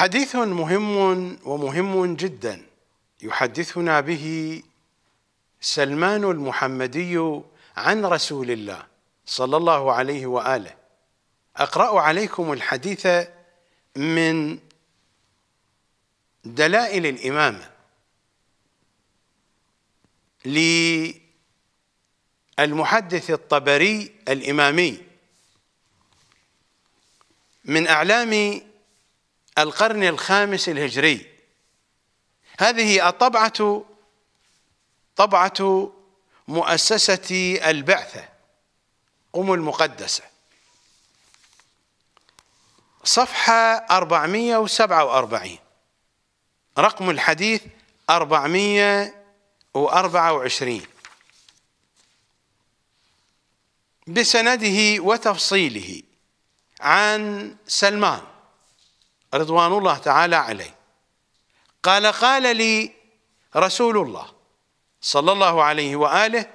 حديث مهم ومهم جدا يحدثنا به سلمان المحمدي عن رسول الله صلى الله عليه واله اقرا عليكم الحديث من دلائل الامامه للمحدث الطبري الامامي من اعلام القرن الخامس الهجري هذه الطبعة طبعة مؤسسة البعثة أم المقدسة صفحة 447 رقم الحديث 424 بسنده وتفصيله عن سلمان رضوان الله تعالى عليه قال قال لي رسول الله صلى الله عليه واله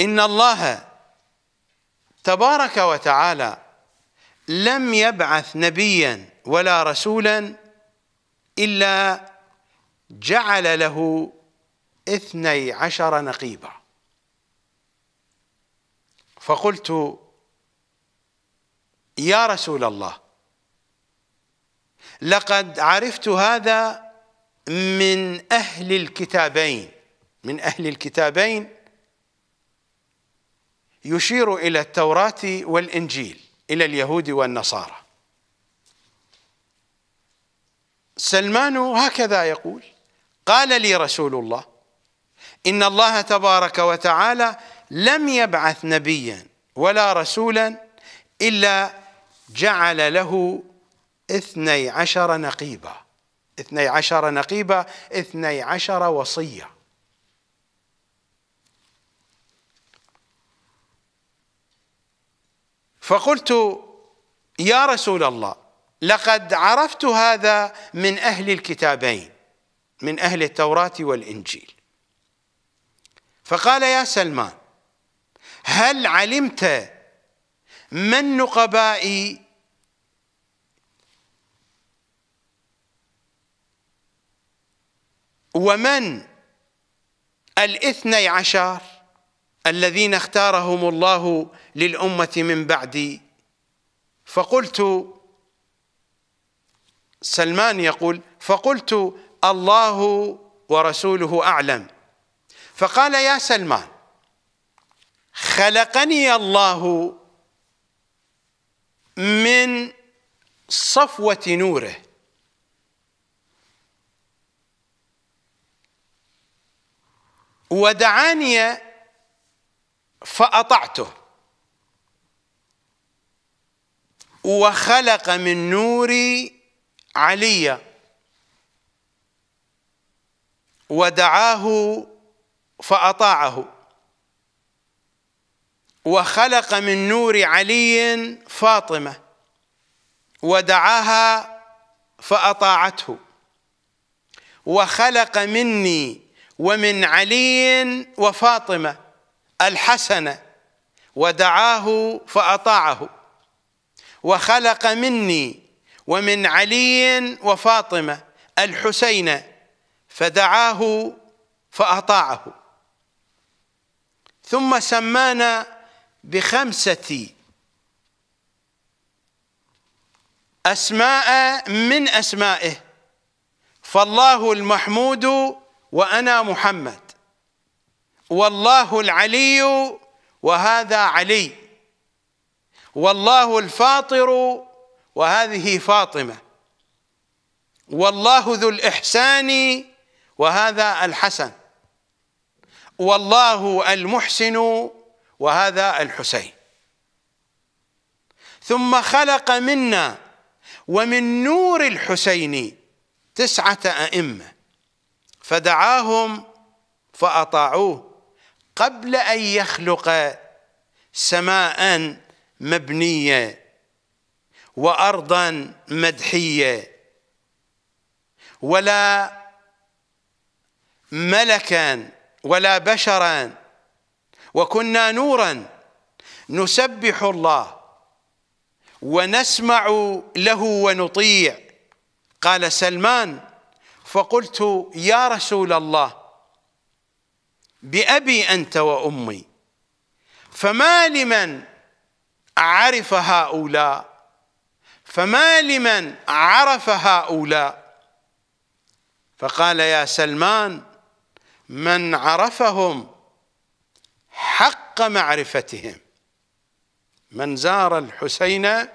ان الله تبارك وتعالى لم يبعث نبيا ولا رسولا الا جعل له اثني عشر نقيبا فقلت يا رسول الله لقد عرفت هذا من أهل الكتابين من أهل الكتابين يشير إلى التوراة والإنجيل إلى اليهود والنصارى سلمان هكذا يقول قال لي رسول الله إن الله تبارك وتعالى لم يبعث نبيا ولا رسولا إلا جعل له اثني عشر نقيبا اثني عشر نقيبا اثني عشر وصية فقلت يا رسول الله لقد عرفت هذا من أهل الكتابين من أهل التوراة والإنجيل فقال يا سلمان هل علمت من نقبائي ومن الاثني عشر الذين اختارهم الله للأمة من بعدي فقلت سلمان يقول فقلت الله ورسوله أعلم فقال يا سلمان خلقني الله من صفوة نوره ودعاني فأطعته وخلق من نوري عليا ودعاه فأطاعه وخلق من نور علي فاطمة ودعاها فأطاعته وخلق مني ومن علي وفاطمة الحسنة ودعاه فأطاعه وخلق مني ومن علي وفاطمة الحسين فدعاه فأطاعه ثم سمانا بخمسة أسماء من أسمائه فالله المحمود وأنا محمد والله العلي وهذا علي والله الفاطر وهذه فاطمة والله ذو الإحسان وهذا الحسن والله المحسن وهذا الحسين ثم خلق منا ومن نور الحسين تسعة أئمة فدعاهم فأطاعوه قبل أن يخلق سماء مبنية وأرضا مدحية ولا ملكا ولا بشرا وكنا نورا نسبح الله ونسمع له ونطيع قال سلمان فقلت يا رسول الله بأبي أنت وأمي فما لمن عرف هؤلاء فما لمن عرف هؤلاء فقال يا سلمان من عرفهم حق معرفتهم من زار الحسين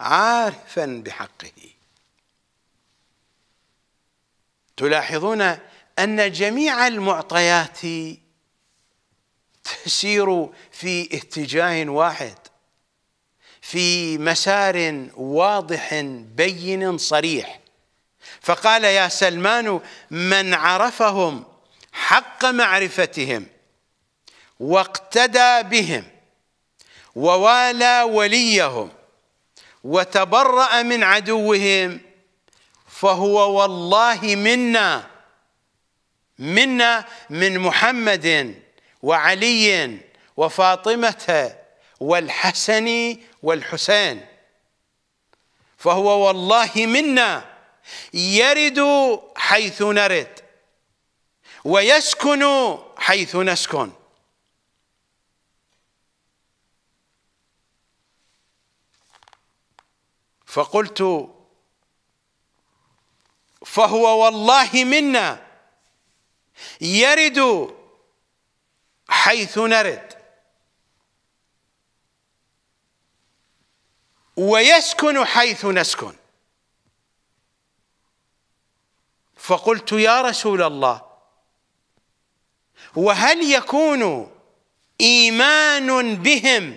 عارفا بحقه تلاحظون ان جميع المعطيات تسير في اتجاه واحد في مسار واضح بين صريح فقال يا سلمان من عرفهم حق معرفتهم واقتدى بهم ووالى وليهم وتبرأ من عدوهم فهو والله منا منا من محمد وعلي وفاطمة والحسن والحسين فهو والله منا يرد حيث نرد ويسكن حيث نسكن فقلت فهو والله منا يرد حيث نرد ويسكن حيث نسكن فقلت يا رسول الله وهل يكون ايمان بهم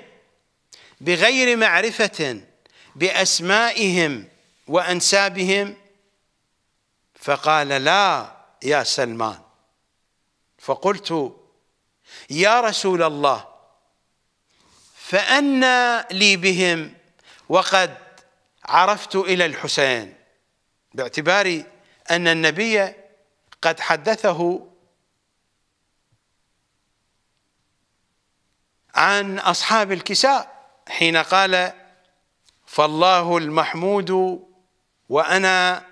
بغير معرفه باسمائهم وانسابهم فقال لا يا سلمان فقلت يا رسول الله فأنى لي بهم وقد عرفت إلى الحسين باعتباري أن النبي قد حدثه عن أصحاب الكساء حين قال فالله المحمود وأنا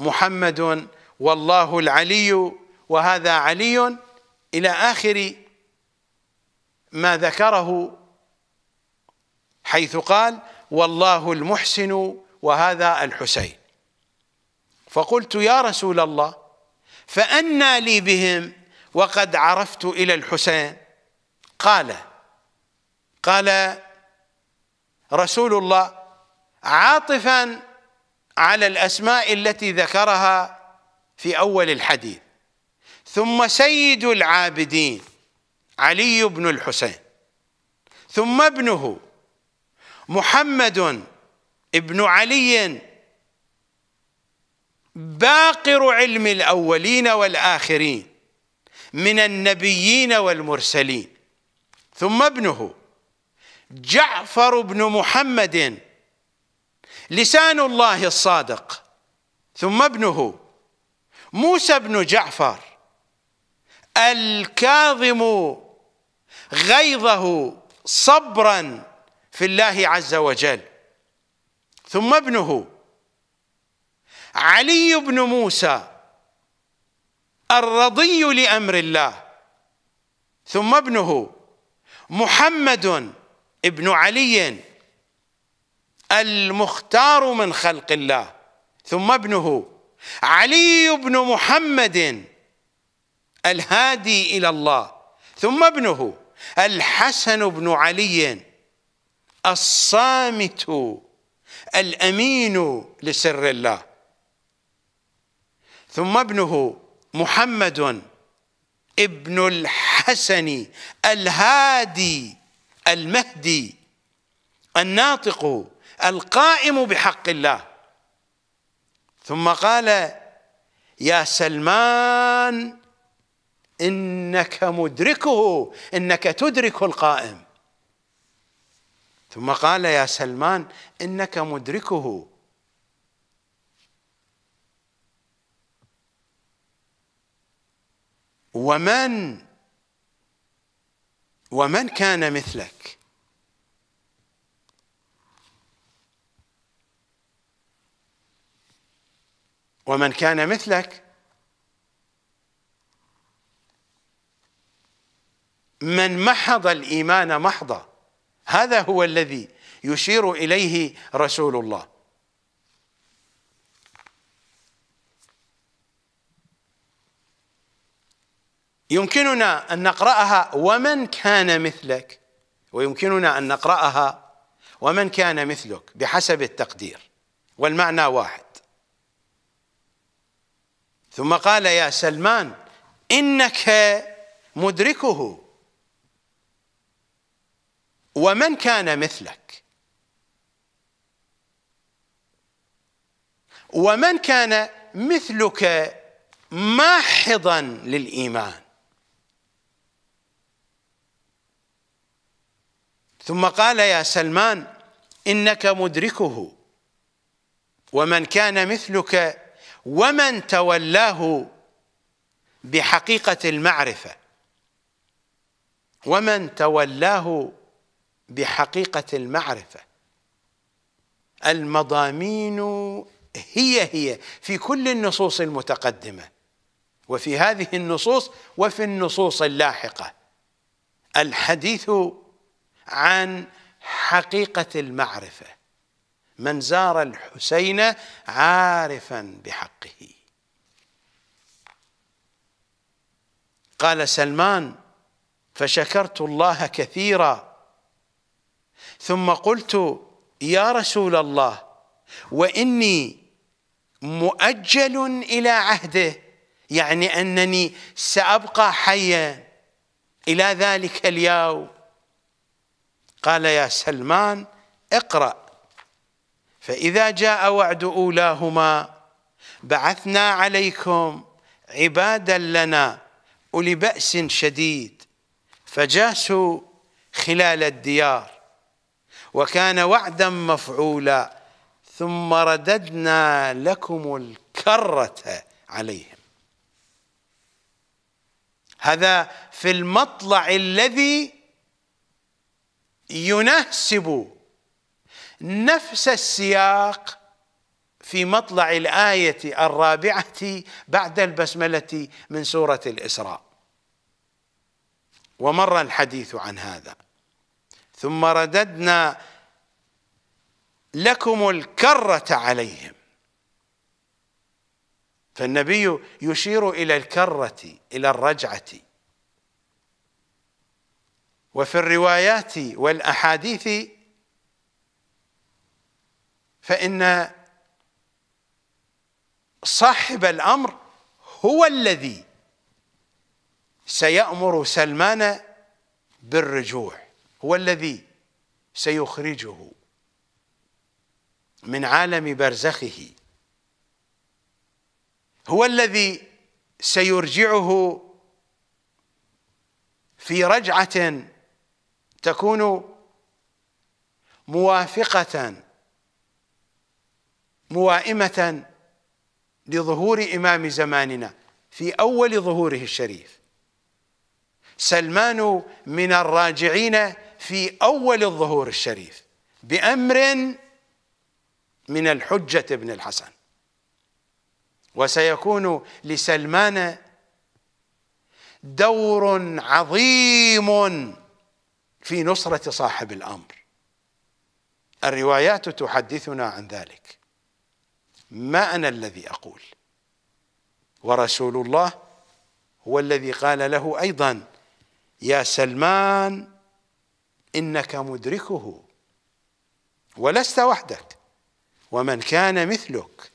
محمد والله العلي وهذا علي إلى آخر ما ذكره حيث قال والله المحسن وهذا الحسين فقلت يا رسول الله فأنى لي بهم وقد عرفت إلى الحسين قال قال رسول الله عاطفا على الأسماء التي ذكرها في أول الحديث ثم سيد العابدين علي بن الحسين ثم ابنه محمد ابن علي باقر علم الأولين والآخرين من النبيين والمرسلين ثم ابنه جعفر بن محمد لسان الله الصادق ثم ابنه موسى بن جعفر الكاظم غيظه صبرا في الله عز وجل ثم ابنه علي بن موسى الرضي لامر الله ثم ابنه محمد ابن علي المختار من خلق الله ثم ابنه علي بن محمد الهادي الى الله ثم ابنه الحسن بن علي الصامت الامين لسر الله ثم ابنه محمد ابن الحسن الهادي المهدي الناطق القائم بحق الله ثم قال يا سلمان انك مدركه انك تدرك القائم ثم قال يا سلمان انك مدركه ومن ومن كان مثلك ومن كان مثلك من محض الايمان محضه هذا هو الذي يشير اليه رسول الله يمكننا ان نقراها ومن كان مثلك ويمكننا ان نقراها ومن كان مثلك بحسب التقدير والمعنى واحد ثم قال يا سلمان إنك مدركه ومن كان مثلك ومن كان مثلك ماحضا للإيمان ثم قال يا سلمان إنك مدركه ومن كان مثلك ومن تولاه بحقيقة المعرفة ومن تولاه بحقيقة المعرفة المضامين هي هي في كل النصوص المتقدمة وفي هذه النصوص وفي النصوص اللاحقة الحديث عن حقيقة المعرفة من زار الحسين عارفا بحقه قال سلمان فشكرت الله كثيرا ثم قلت يا رسول الله واني مؤجل الى عهده يعني انني سابقى حيا الى ذلك اليوم قال يا سلمان اقرا فإذا جاء وعد أولاهما بعثنا عليكم عبادا لنا أولي بأس شديد فجاسوا خلال الديار وكان وعدا مفعولا ثم رددنا لكم الكرة عليهم هذا في المطلع الذي يناسب نفس السياق في مطلع الآية الرابعة بعد البسملة من سورة الإسراء ومر الحديث عن هذا ثم رددنا لكم الكرة عليهم فالنبي يشير إلى الكرة إلى الرجعة وفي الروايات والأحاديث فإن صاحب الأمر هو الذي سيأمر سلمان بالرجوع هو الذي سيخرجه من عالم برزخه هو الذي سيرجعه في رجعة تكون موافقة موائمة لظهور إمام زماننا في أول ظهوره الشريف سلمان من الراجعين في أول الظهور الشريف بأمر من الحجة ابن الحسن وسيكون لسلمان دور عظيم في نصرة صاحب الأمر الروايات تحدثنا عن ذلك ما أنا الذي أقول ورسول الله هو الذي قال له أيضا يا سلمان إنك مدركه ولست وحدك ومن كان مثلك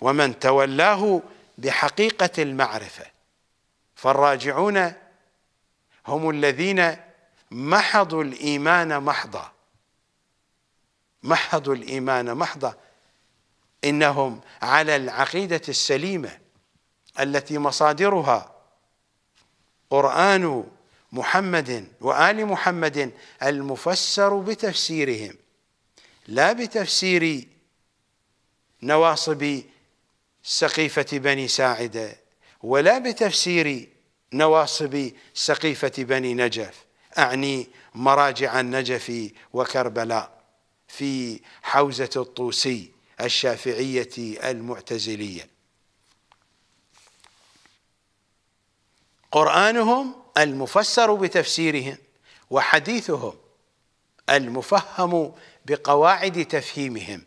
ومن تولاه بحقيقة المعرفة فالراجعون هم الذين محضوا الإيمان محضا محضوا الإيمان محضا إنهم على العقيدة السليمة التي مصادرها قرآن محمد وآل محمد المفسر بتفسيرهم لا بتفسير نواصب سقيفة بني ساعدة ولا بتفسير نواصب سقيفة بني نجف أعني مراجع النجف وكربلاء في حوزة الطوسي الشافعية المعتزلية قرآنهم المفسر بتفسيرهم وحديثهم المفهم بقواعد تفهيمهم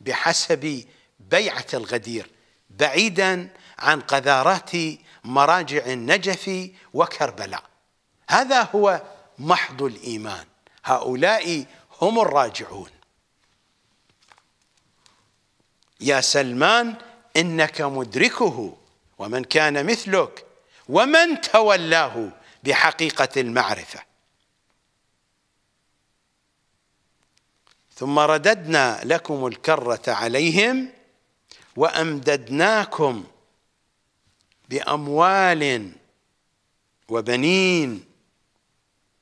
بحسب بيعة الغدير بعيدا عن قذارات مراجع النجف وكربلاء هذا هو محض الإيمان هؤلاء هم الراجعون يا سلمان إنك مدركه ومن كان مثلك ومن تولاه بحقيقة المعرفة ثم رددنا لكم الكرة عليهم وأمددناكم بأموال وبنين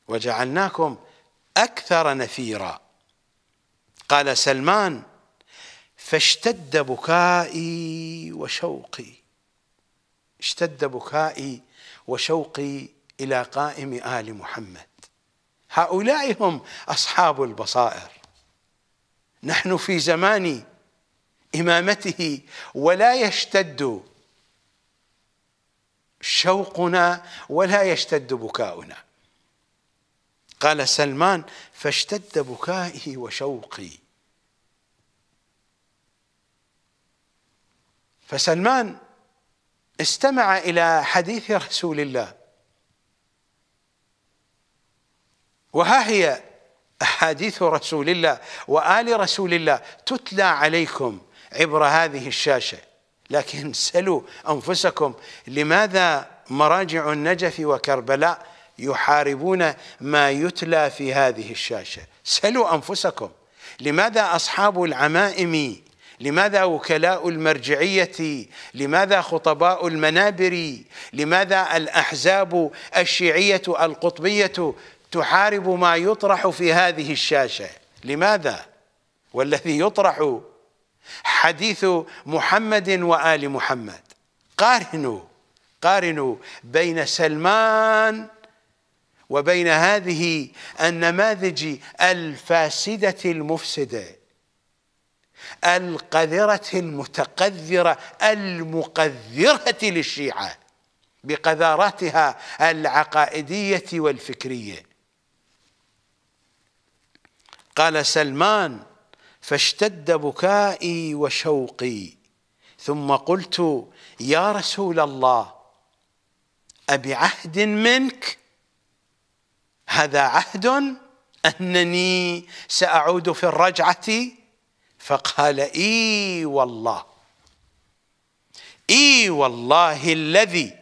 وجعلناكم أكثر نفيرا قال سلمان فاشتد بكائي وشوقي اشتد بكائي وشوقي الى قائم ال محمد هؤلاء هم اصحاب البصائر نحن في زمان امامته ولا يشتد شوقنا ولا يشتد بكاؤنا قال سلمان فاشتد بكائي وشوقي فسلمان استمع الى حديث رسول الله وها هي احاديث رسول الله وال رسول الله تتلى عليكم عبر هذه الشاشه لكن سلوا انفسكم لماذا مراجع النجف وكربلاء يحاربون ما يتلى في هذه الشاشه سلوا انفسكم لماذا اصحاب العمائم لماذا وكلاء المرجعية لماذا خطباء المنابر لماذا الأحزاب الشيعية القطبية تحارب ما يطرح في هذه الشاشة لماذا والذي يطرح حديث محمد وآل محمد قارنوا قارنوا بين سلمان وبين هذه النماذج الفاسدة المفسده القذرة المتقذرة المقذرة للشيعة بقذاراتها العقائدية والفكرية قال سلمان فاشتد بكائي وشوقي ثم قلت يا رسول الله أبعهد منك هذا عهد أنني سأعود في الرجعة فقال اي والله اي والله الذي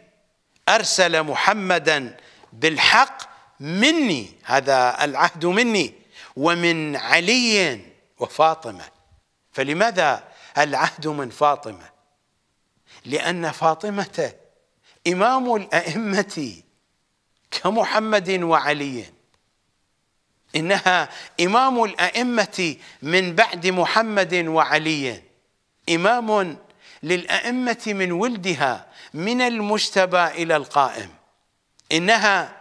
ارسل محمدا بالحق مني هذا العهد مني ومن علي وفاطمه فلماذا العهد من فاطمه لان فاطمه امام الائمه كمحمد وعلي إنها إمام الأئمة من بعد محمد وعلي إمام للأئمة من ولدها من المجتبى إلى القائم إنها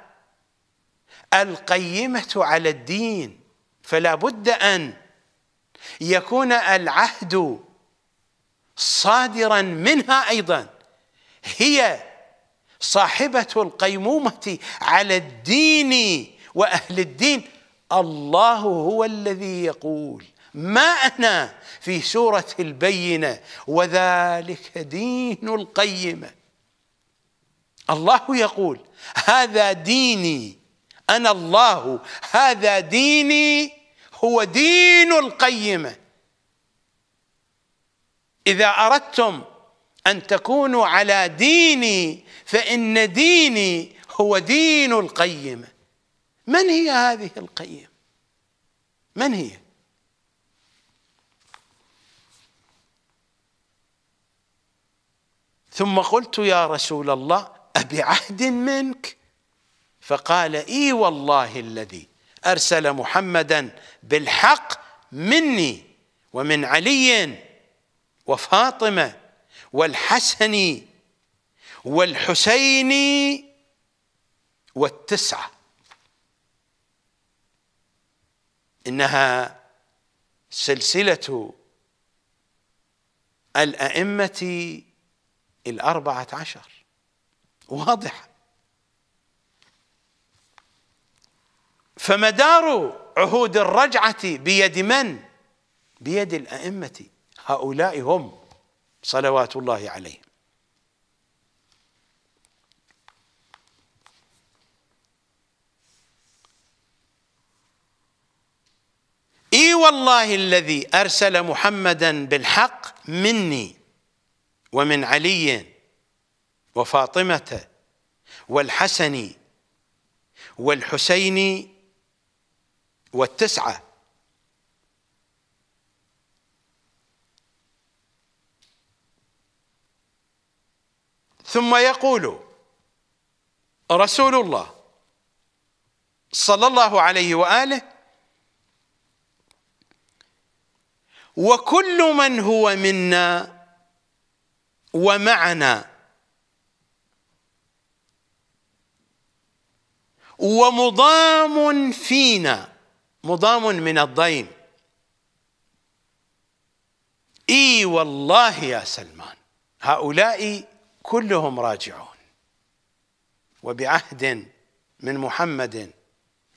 القيمة على الدين فلا بد أن يكون العهد صادرا منها أيضا هي صاحبة القيمومة على الدين وأهل الدين الله هو الذي يقول ما أنا في سورة البينة وذلك دين القيمة الله يقول هذا ديني أنا الله هذا ديني هو دين القيمة إذا أردتم أن تكونوا على ديني فإن ديني هو دين القيمة من هي هذه القيم من هي ثم قلت يا رسول الله أبعهد منك فقال إي والله الذي أرسل محمدا بالحق مني ومن علي وفاطمة والحسن والحسين والتسعة انها سلسله الائمه الاربعه عشر واضحه فمدار عهود الرجعه بيد من بيد الائمه هؤلاء هم صلوات الله عليهم والله الذي ارسل محمدا بالحق مني ومن علي وفاطمه والحسن والحسين والتسعه ثم يقول رسول الله صلى الله عليه واله وكل من هو منا ومعنا ومضام فينا مضام من الضيم اي والله يا سلمان هؤلاء كلهم راجعون وبعهد من محمد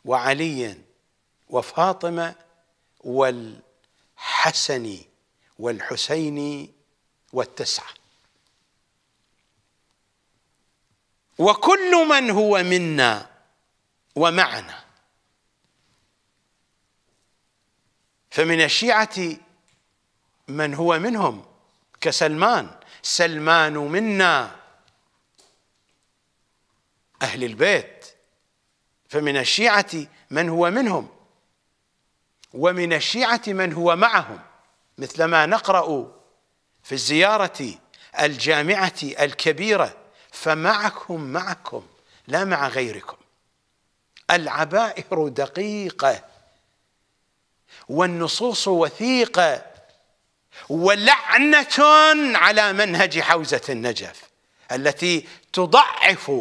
وعلي وفاطمه وال الحسن والحسين والتسعة وكل من هو منا ومعنا فمن الشيعة من هو منهم كسلمان سلمان منا أهل البيت فمن الشيعة من هو منهم ومن الشيعة من هو معهم مثلما نقرأ في الزيارة الجامعة الكبيرة فمعكم معكم لا مع غيركم العبائر دقيقة والنصوص وثيقة ولعنة على منهج حوزة النجف التي تضعف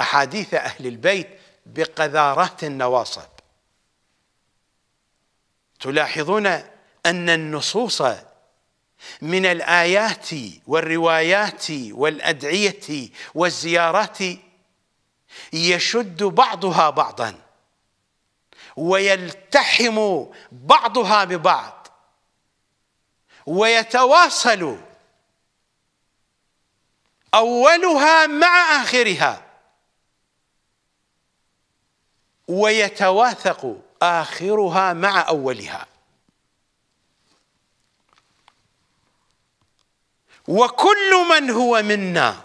أحاديث أهل البيت بقذارات النواصب تلاحظون أن النصوص من الآيات والروايات والأدعية والزيارات يشد بعضها بعضا ويلتحم بعضها ببعض ويتواصل أولها مع آخرها ويتواثق آخرها مع أولها وكل من هو منا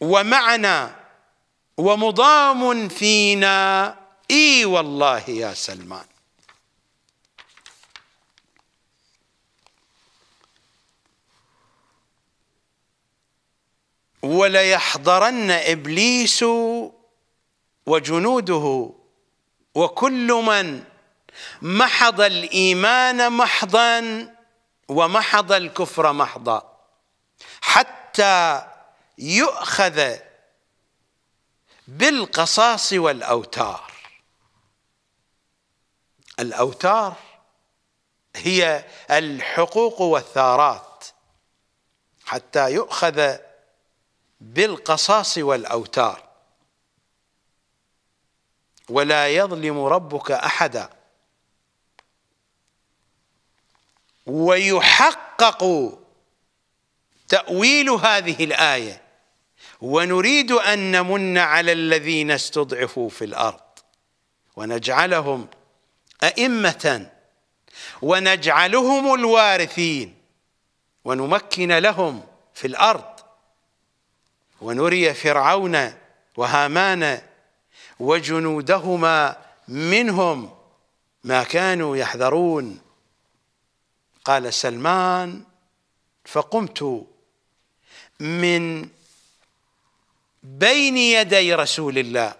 ومعنا ومضام فينا اي والله يا سلمان وليحضرن ابليس وجنوده وكل من محض الايمان محضا ومحض الكفر محضا حتى يؤخذ بالقصاص والاوتار الاوتار هي الحقوق والثارات حتى يؤخذ بالقصاص والاوتار ولا يظلم ربك احدا ويحقق تاويل هذه الايه ونريد ان نمن على الذين استضعفوا في الارض ونجعلهم ائمه ونجعلهم الوارثين ونمكن لهم في الارض ونري فرعون وهامان وجنودهما منهم ما كانوا يحذرون قال سلمان فقمت من بين يدي رسول الله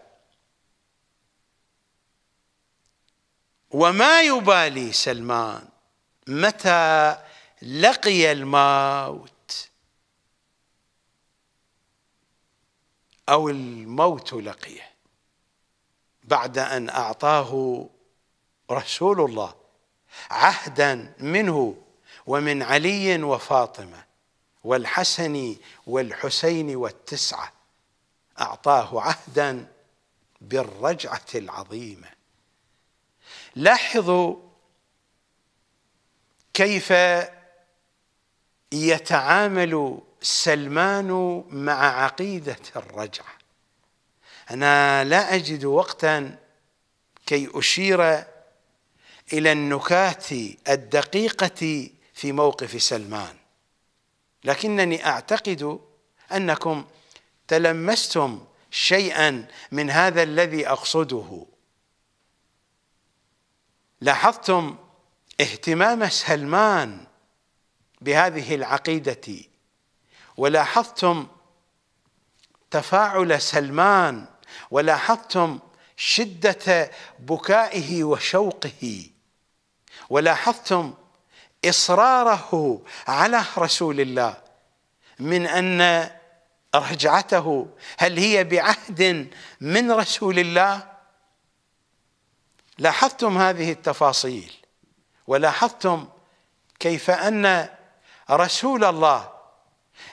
وما يبالي سلمان متى لقي الموت او الموت لقيه بعد أن أعطاه رسول الله عهدا منه ومن علي وفاطمة والحسن والحسين والتسعة أعطاه عهدا بالرجعة العظيمة لاحظوا كيف يتعامل سلمان مع عقيدة الرجعة أنا لا أجد وقتا كي أشير إلى النكات الدقيقة في موقف سلمان لكنني أعتقد أنكم تلمستم شيئا من هذا الذي أقصده لاحظتم اهتمام سلمان بهذه العقيدة ولاحظتم تفاعل سلمان ولاحظتم شدة بكائه وشوقه ولاحظتم إصراره على رسول الله من أن رجعته هل هي بعهد من رسول الله لاحظتم هذه التفاصيل ولاحظتم كيف أن رسول الله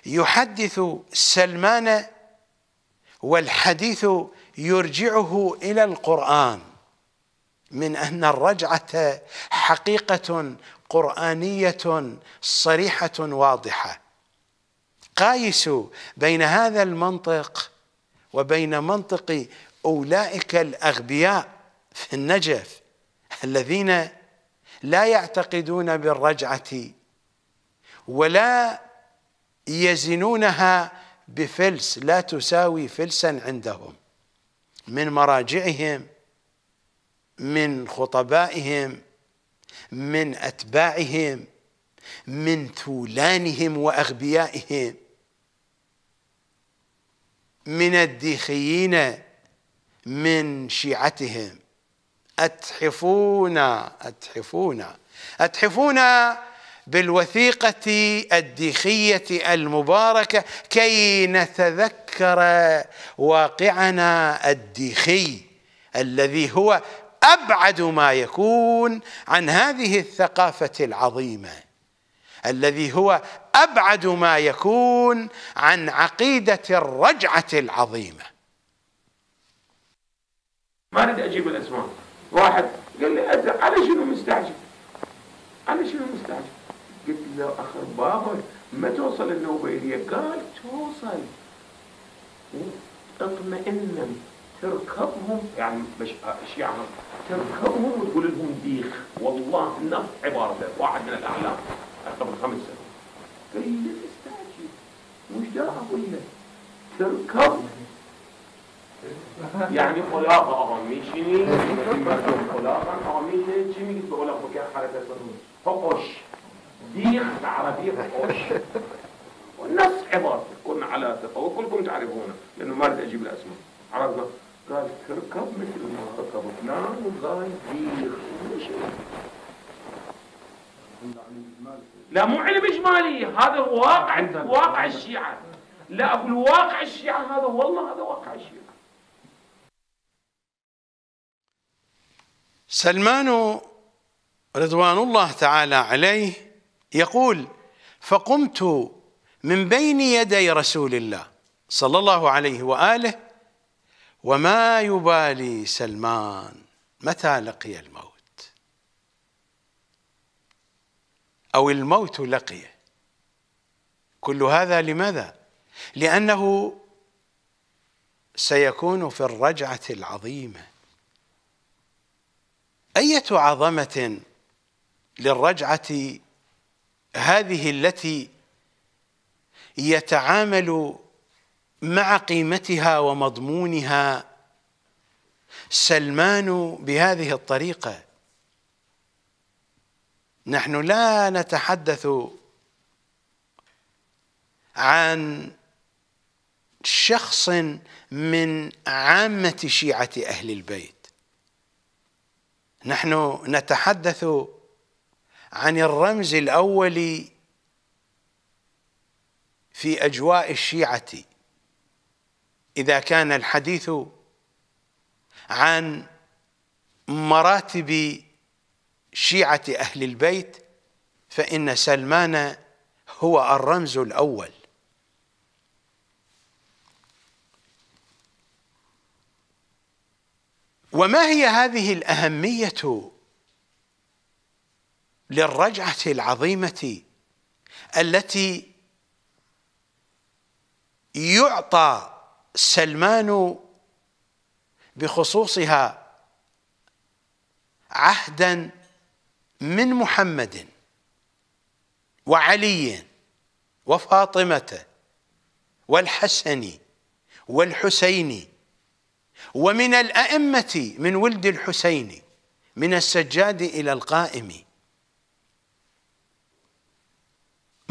يحدث سلمان والحديث يرجعه الى القران من ان الرجعه حقيقه قرانيه صريحه واضحه قايسوا بين هذا المنطق وبين منطق اولئك الاغبياء في النجف الذين لا يعتقدون بالرجعه ولا يزنونها بفلس لا تساوي فلسا عندهم من مراجعهم من خطبائهم من اتباعهم من ثولانهم واغبيائهم من الديخيين من شيعتهم اتحفونا اتحفونا اتحفونا بالوثيقة الديخية المباركة كي نتذكر واقعنا الديخي الذي هو أبعد ما يكون عن هذه الثقافة العظيمة الذي هو أبعد ما يكون عن عقيدة الرجعة العظيمة ما أريد أجيب الأسماء واحد قال لي على شنو مستعجل على شنو مستعجل قلت له اخر بابا ما توصل النوبه الي قال توصل اطمئنا تركبهم يعني مش يعني تركبهم وتقول لهم ديخ والله نفس عبارته واحد من الاعلام قبل خمس سنوات قال لي لا تستعجل مش ده اقول لك تركب يعني خلاقة أغاميشني مكتوب خلاقة أغاميشني جيمي قلت بقول لك حركة فقش ديخ العربية ديخ قش والنفس عبارة كنا على ثقة وكلكم تعرفونه لأنه ما بدي أجيب الأسماء عرفنا قال تركب مثل ما ركب فلان وقال ديخ لا مو علم إجمالي هذا واقع واقع الشيعة لا أقول واقع الشيعة هذا والله هذا واقع الشيعة سلمان رضوان الله تعالى عليه يقول فقمت من بين يدي رسول الله صلى الله عليه واله وما يبالي سلمان متى لقي الموت او الموت لقيه كل هذا لماذا لانه سيكون في الرجعه العظيمه ايه عظمه للرجعه هذه التي يتعامل مع قيمتها ومضمونها سلمان بهذه الطريقه نحن لا نتحدث عن شخص من عامه شيعه اهل البيت نحن نتحدث عن الرمز الأول في أجواء الشيعة إذا كان الحديث عن مراتب شيعة أهل البيت فإن سلمان هو الرمز الأول وما هي هذه الأهمية للرجعه العظيمه التي يعطى سلمان بخصوصها عهدا من محمد وعلي وفاطمه والحسن والحسين ومن الائمه من ولد الحسين من السجاد الى القائم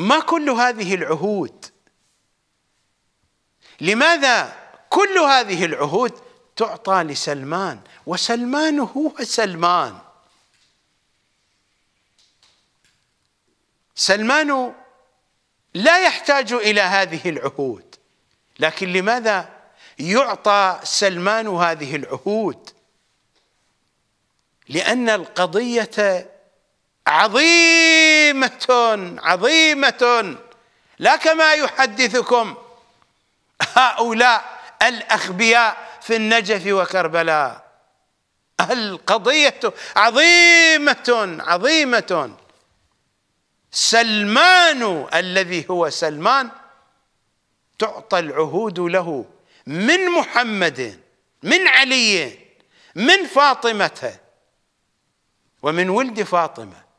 ما كل هذه العهود لماذا كل هذه العهود تعطى لسلمان وسلمان هو سلمان سلمان لا يحتاج الى هذه العهود لكن لماذا يعطى سلمان هذه العهود لان القضيه عظيمة عظيمة لا كما يحدثكم هؤلاء الأخبياء في النجف وكربلاء القضية عظيمة عظيمة سلمان الذي هو سلمان تعطى العهود له من محمد من علي من فاطمة ومن ولد فاطمه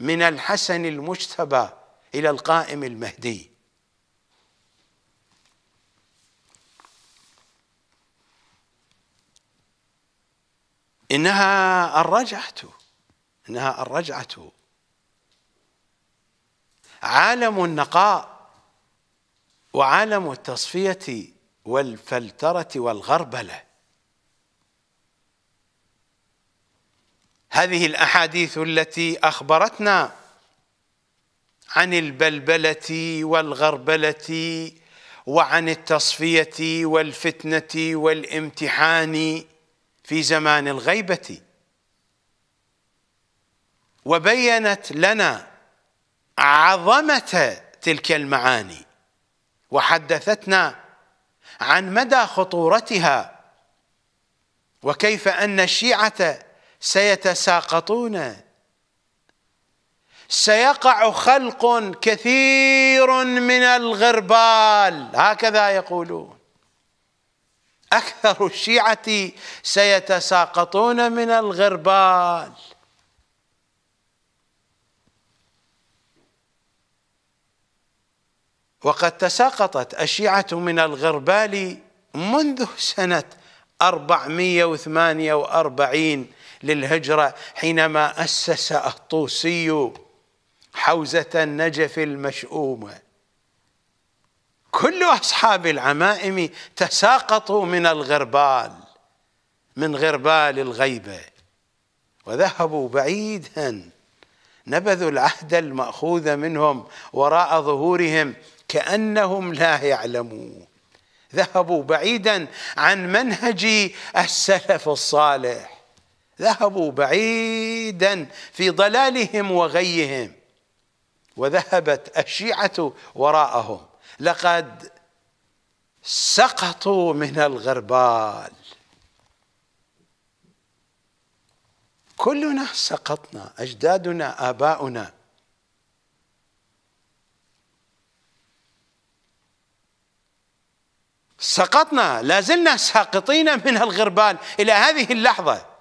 من الحسن المجتبى إلى القائم المهدي إنها الرجعة إنها الرجعة عالم النقاء وعالم التصفية والفلترة والغربلة هذه الاحاديث التي اخبرتنا عن البلبله والغربله وعن التصفيه والفتنه والامتحان في زمان الغيبه وبينت لنا عظمه تلك المعاني وحدثتنا عن مدى خطورتها وكيف ان الشيعه سيتساقطون سيقع خلق كثير من الغربال هكذا يقولون أكثر الشيعة سيتساقطون من الغربال وقد تساقطت الشيعة من الغربال منذ سنة 448 للهجرة حينما أسس الطوسي حوزة النجف المشؤومة كل أصحاب العمائم تساقطوا من الغربال من غربال الغيبة وذهبوا بعيدا نبذوا العهد المأخوذ منهم وراء ظهورهم كأنهم لا يعلمون ذهبوا بعيدا عن منهج السلف الصالح ذهبوا بعيدا في ضلالهم وغيهم وذهبت الشيعة وراءهم لقد سقطوا من الغربال كلنا سقطنا أجدادنا آباؤنا سقطنا لازلنا ساقطين من الغربال إلى هذه اللحظة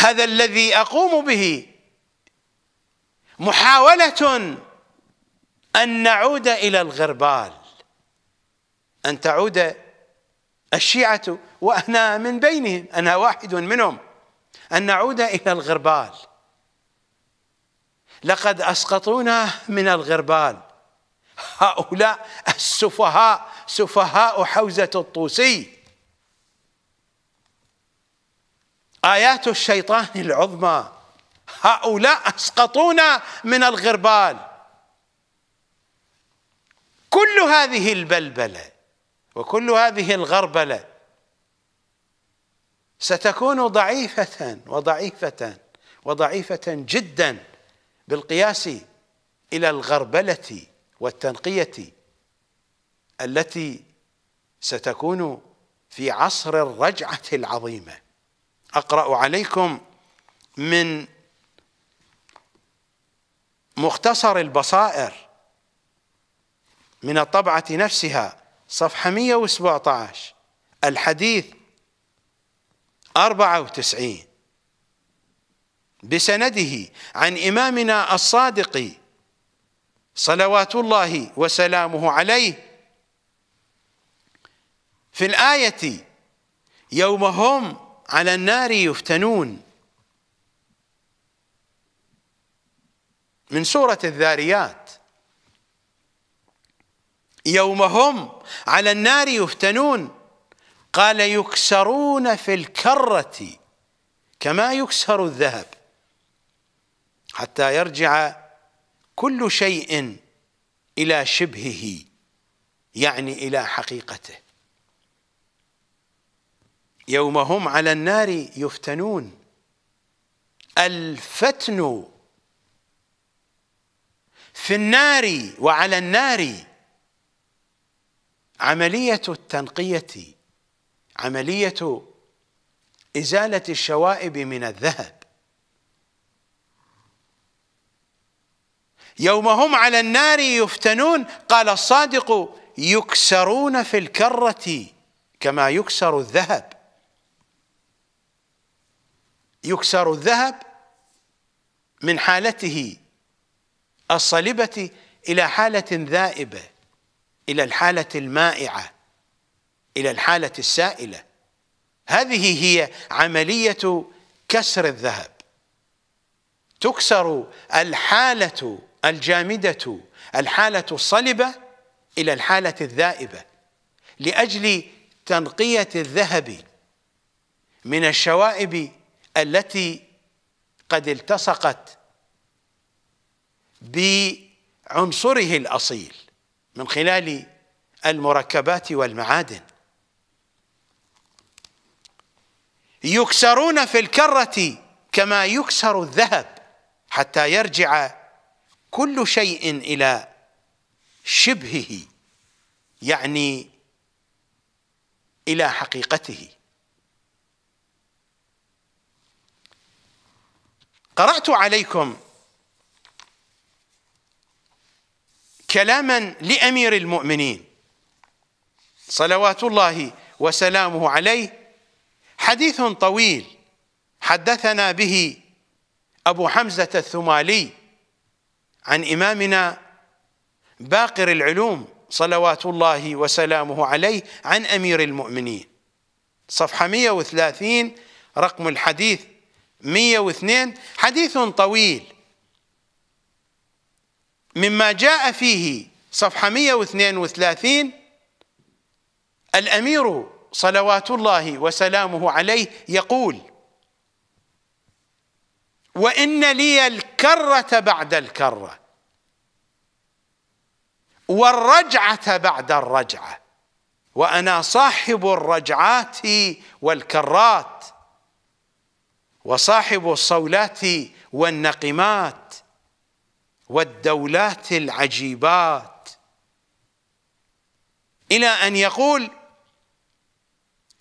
هذا الذي اقوم به محاوله ان نعود الى الغربال ان تعود الشيعه وانا من بينهم انا واحد منهم ان نعود الى الغربال لقد اسقطونا من الغربال هؤلاء السفهاء سفهاء حوزه الطوسي آيات الشيطان العظمى هؤلاء أسقطونا من الغربال كل هذه البلبلة وكل هذه الغربلة ستكون ضعيفة وضعيفة وضعيفة جدا بالقياس إلى الغربلة والتنقية التي ستكون في عصر الرجعة العظيمه أقرأ عليكم من مختصر البصائر من الطبعة نفسها صفحة 117 الحديث 94 بسنده عن إمامنا الصادق صلوات الله وسلامه عليه في الآية يوم هم على النار يفتنون من سورة الذاريات يوم هم على النار يفتنون قال يكسرون في الكرة كما يكسر الذهب حتى يرجع كل شيء إلى شبهه يعني إلى حقيقته يوم هم على النار يفتنون الفتن في النار وعلى النار عملية التنقية عملية إزالة الشوائب من الذهب يوم هم على النار يفتنون قال الصادق يكسرون في الكرة كما يكسر الذهب يكسر الذهب من حالته الصلبة إلى حالة ذائبة إلى الحالة المائعة إلى الحالة السائلة هذه هي عملية كسر الذهب تكسر الحالة الجامدة الحالة الصلبة إلى الحالة الذائبة لأجل تنقية الذهب من الشوائب التي قد التصقت بعنصره الاصيل من خلال المركبات والمعادن يكسرون في الكره كما يكسر الذهب حتى يرجع كل شيء الى شبهه يعني الى حقيقته قرأت عليكم كلاما لأمير المؤمنين صلوات الله وسلامه عليه حديث طويل حدثنا به أبو حمزة الثمالي عن إمامنا باقر العلوم صلوات الله وسلامه عليه عن أمير المؤمنين صفحة 130 رقم الحديث 102 حديث طويل مما جاء فيه صفحة 132 الأمير صلوات الله وسلامه عليه يقول وإن لي الكرة بعد الكرة والرجعة بعد الرجعة وأنا صاحب الرجعات والكرات وصاحب الصولات والنقمات والدولات العجيبات الى ان يقول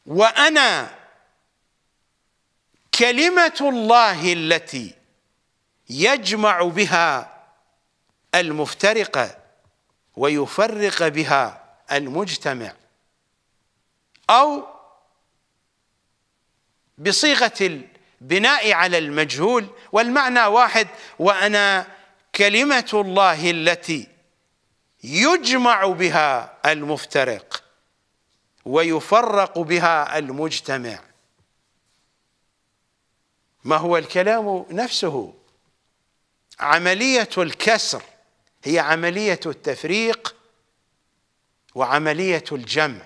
وانا كلمه الله التي يجمع بها المفترقه ويفرق بها المجتمع او بصيغه بنائي على المجهول والمعنى واحد وانا كلمه الله التي يجمع بها المفترق ويفرق بها المجتمع ما هو الكلام نفسه عمليه الكسر هي عمليه التفريق وعمليه الجمع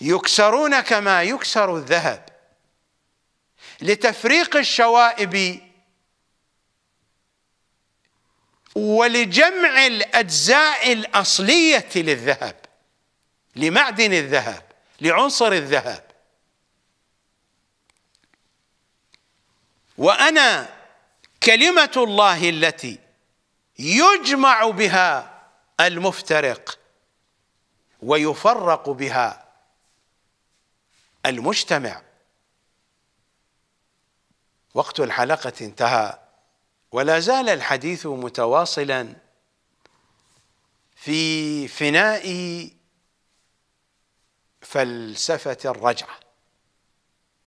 يكسرون كما يكسر الذهب لتفريق الشوائب ولجمع الاجزاء الاصليه للذهب لمعدن الذهب لعنصر الذهب وانا كلمه الله التي يجمع بها المفترق ويفرق بها المجتمع وقت الحلقة انتهى ولا زال الحديث متواصلا في فناء فلسفة الرجعه